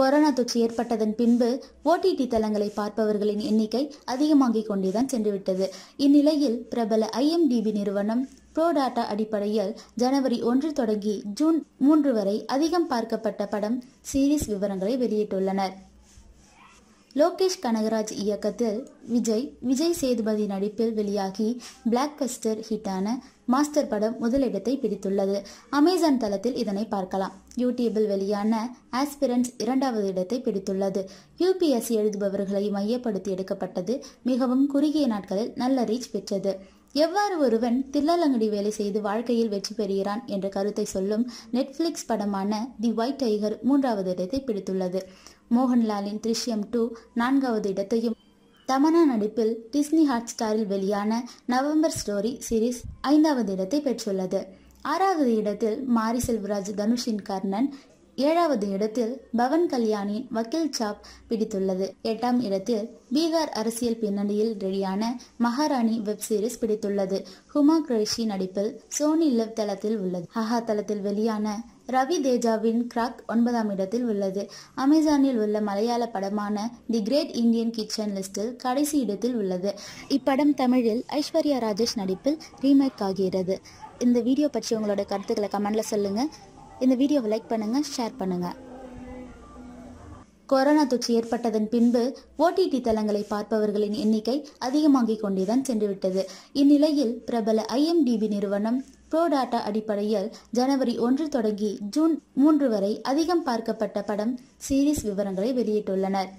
corona தொற்று ஏற்பட்டதன் பின்பு OTT தளங்களை பார்ப்பவர்களின் எண்ணிக்கை அதிகமாகிக் கொண்டேதான் சென்றுவிட்டது இந்நிலையில் பிரபல ஐஎம்டிபி நிறுவனம் ப்ரோடாட்டா அடிப்படையில் ஜனவரி ஒன்று தொடங்கி ஜூன் மூன்று வரை அதிகம் பார்க்கப்பட்ட படம் சீரீஸ் விவரங்களை வெளியிட்டுள்ளனர் லோகேஷ் கனகராஜ் இயக்கத்தில் விஜய் விஜய் சேதுபதி நடிப்பில் வெளியாகி பிளாக் பஸ்டர் ஹிட்டான மாஸ்டர் படம் முதலிடத்தை பிடித்துள்ளது அமேசான் தளத்தில் இதனை பார்க்கலாம் யூடியூபில் வெளியான ஆஸ்பிரன்ஸ் இரண்டாவது இடத்தை பிடித்துள்ளது யூபிஎஸ்சி எழுதுபவர்களை மையப்படுத்தி எடுக்கப்பட்டது மிகவும் குறுகிய நாட்களில் நல்ல ரீச் பெற்றது எவ்வாறு ஒருவன் தில்லாலங்கடி வேலை செய்து வாழ்க்கையில் வெற்றி பெறுகிறான் என்ற கருத்தை சொல்லும் நெட்ஃபிளிக்ஸ் படமான தி ஒயிட் டைகர் மூன்றாவது இடத்தை பிடித்துள்ளது மோகன்லாலின் திருஷ்யம் டூ நான்காவது இடத்தையும் தமனா நடிப்பில் டிஸ்னி ஹாட் ஸ்டாரில் வெளியான நவம்பர் ஸ்டோரி சீரீஸ் ஐந்தாவது இடத்தை பெற்றுள்ளது ஆறாவது இடத்தில் மாரி செல்வராஜ் தனுஷின் கர்ணன் ஏழாவது இடத்தில் பவன் கல்யாணின் வக்கீல் சாப் பிடித்துள்ளது எட்டாம் இடத்தில் பீகார் அரசியல் பின்னணியில் ரெடியான மகாராணி வெப் சீரிஸ் பிடித்துள்ளது ஹுமா குரேஷி நடிப்பில் சோனி லிவ் தளத்தில் உள்ளது ஹஹா தளத்தில் வெளியான ரவி தேஜாவின் கிராக் ஒன்பதாம் இடத்தில் உள்ளது அமேசானில் உள்ள மலையாள படமான தி கிரேட் இந்தியன் கிச்சன் லிஸ்டில் கடைசி இடத்தில் உள்ளது இப்படம் தமிழில் ஐஸ்வர்யா ராஜேஷ் நடிப்பில் ரீமேக் ஆகிறது இந்த வீடியோ பற்றி உங்களோட கருத்துக்களை கமெண்ட்ல சொல்லுங்கள் இந்த வீடியோவை லைக் பண்ணுங்கள் ஷேர் பண்ணுங்கள் கொரோனா தொற்று ஏற்பட்டதன் பின்பு ஓடிடி தளங்களை பார்ப்பவர்களின் எண்ணிக்கை அதிகமாகிக் கொண்டேதான் சென்றுவிட்டது இந்நிலையில் பிரபல ஐஎம்டிபி நிறுவனம் ப்ரோ டாட்டா அடிப்படையில் ஜனவரி ஒன்று தொடங்கி ஜூன் மூன்று வரை அதிகம் பார்க்கப்பட்ட படம் சீரீஸ் விவரங்களை வெளியிட்டுள்ளனர்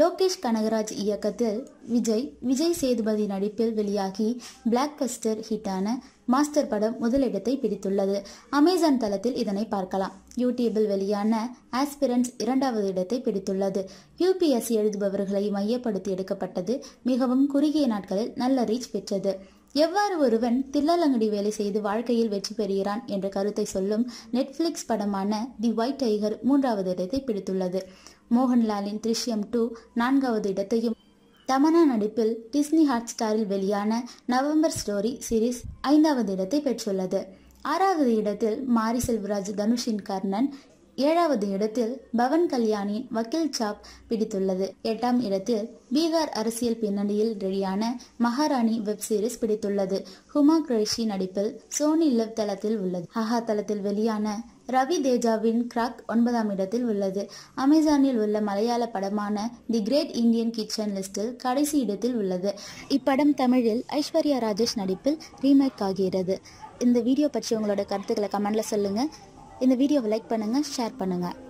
லோகேஷ் கனகராஜ் இயக்கத்தில் விஜய் விஜய் சேதுபதி நடிப்பில் வெளியாகி பிளாக் கஸ்டர் ஹிட்டான மாஸ்டர் படம் முதலிடத்தை பிடித்துள்ளது அமேசான் தளத்தில் இதனை பார்க்கலாம் யூடியூபில் வெளியான ஆஸ்பிரன்ஸ் இரண்டாவது இடத்தை பிடித்துள்ளது யூபிஎஸ்சி எழுதுபவர்களை மையப்படுத்தி எடுக்கப்பட்டது மிகவும் குறுகிய நாட்களில் நல்ல ரீச் பெற்றது எவ்வாறு ஒருவன் தில்லாலங்கடி வேலை செய்து வாழ்க்கையில் வெற்றி பெறுகிறான் என்ற கருத்தை சொல்லும் நெட்ஃபிளிக்ஸ் படமான தி ஒயிட் டைகர் மூன்றாவது இடத்தை பிடித்துள்ளது மோகன்லாலின் த்ரிஷ்யம் டூ நான்காவது இடத்தையும் தமனா நடிப்பில் டிஸ்னி ஹாட் ஸ்டாரில் வெளியான நவம்பர் ஸ்டோரி சீரீஸ் ஐந்தாவது இடத்தை பெற்றுள்ளது ஆறாவது இடத்தில் மாரி செல்வராஜ் தனுஷின் கர்ணன் ஏழாவது இடத்தில் பவன் கல்யாணின் வக்கீல் சாப் பிடித்துள்ளது எட்டாம் இடத்தில் பீகார் அரசியல் பின்னணியில் ரெடியான மகாராணி வெப் சீரிஸ் பிடித்துள்ளது ஹுமா குரேஷி நடிப்பில் சோனி லிவ் தளத்தில் உள்ளது ஹஹா தளத்தில் வெளியான ரவி தேஜாவின் கிராக் ஒன்பதாம் இடத்தில் உள்ளது அமேசானில் உள்ள மலையாள படமான தி கிரேட் இந்தியன் கிச்சன் லிஸ்டில் கடைசி இடத்தில் உள்ளது இப்படம் தமிழில் ஐஸ்வர்யா ராஜேஷ் நடிப்பில் ரீமேக் ஆகிறது இந்த வீடியோ பற்றி உங்களோட கருத்துக்களை கமெண்ட்ல சொல்லுங்கள் இந்த வீடியோவை லைக் பண்ணுங்கள் ஷேர் பண்ணுங்கள்